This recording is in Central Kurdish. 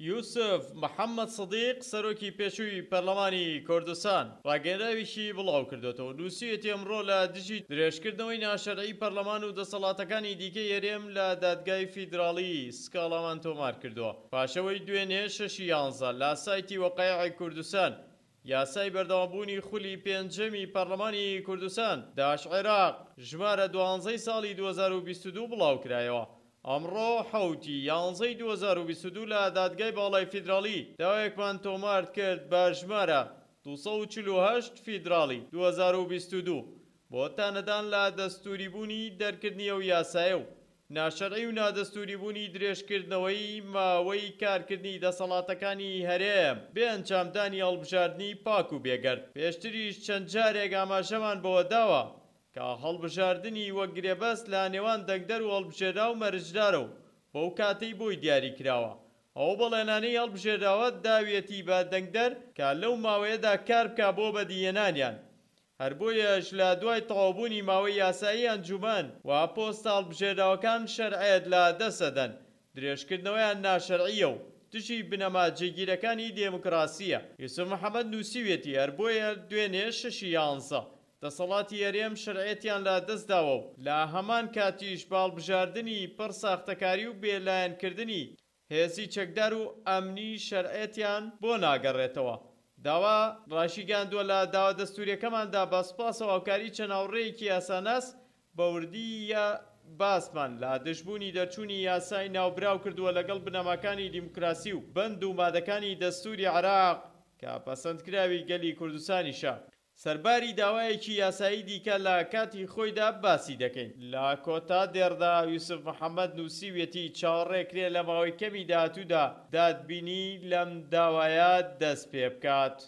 یوسف محەممەد سدیق سەرۆکی پێشووی پەرلەمانی کوردستان ڕاگەێراویشی بڵاو کردوێتەوە نووسیەتی ئەمڕۆ لە دژی درێژکردنەوەی ناشەرعی پەرلەمان و دەسەڵاتەکانی دیکە یەرێم لە دادگای فیدراڵی سکاڵامان تۆمار کردووە پاشەوەی دوێنێ شەشی یانزە لا سایتی وەقایعی کوردستان یاسای بەردەوابوونی خولی پێنجەمی پەرلەمانی کوردستان داش عێراق ژمارە دوانزەی ساڵی 2022 بڵاو کرایەوە ئەمڕۆ حوتی یانزەی 2022 لە دادگای باڵای فیدرالی داوایەکمان تۆمارد کرد بە ژمارە 248 فیدرالی 2022 بۆتانەدان لە دەستوری بوونی دەرکردنی ئەو یاسایە و ناشەڕی و نادەستوری بوونی درێژکردنەوەی ماوەی کارکردنی دەسەڵاتەکانی هەرێم بێ ئەنجامدانی هەڵبژاردننی پاک و بێگەرد پێشتریش چەند جارێک ئاماژەمان بەوە داوە کە هەڵبژاردننی وە گرێبەست لە نێوان دەنگدەر و هەڵبژێرا و مەرجدارە و بەو کاتەی بۆی دیاری کراوە ئەو بەڵێنانەی هەڵبژێراوە داویەتی بە دەنگدەر کە لەو ماوەیەدا کار بکە بۆ بەدیێنانیان هەر بۆیەش لە دوای تەواوبوونی ماوەی یاسایی ئەنجومان و پۆست هەڵبژێراوەکان شەرعێت لە دەسەدەن درێژکردنەوەیان ناشەرعیە و توشی بنەما جێگیرەکانی دێموکراسیە یوسف محەممەد نووسیوێتی هەر بۆیە دوێنێ شەشی یانسە دەسەڵاتی ئەرێم شرعەتیان لا دەستداوە و لا هەمان کاتیش باڵبژاردننی پڕ ساختەکاری و بێلایەنکردنی هێزی چەکدار و ئەمنی شەرعەتیان بۆ ناگەڕێتەوە. داوا ڕاشیگەاندووە لە داوا دەستوریەکەماندا بەسپاسەوە ئەوکاری چەناوڕێیەکی یاسانەس بەوردیە باسمان لا دژبوونی دەرچوونی یاسای ناوبراو کردووە لەگەڵ بنەماکانی دیموکراسی و بند و مادەکانی دەستوری عراق کە پەسەندکراوی گەلی کوردستانیشە. سەرباری داوایەکی یاسایی دیکە لە کاتی خۆیدا باسی دەکەین لا کۆتا دێردا یوسف محەممەد نووسیوێتی چاڕێکرێ لە ماوەی کەمی داهاتوودا دادبینی لەم داوایە دەست پێ بکات.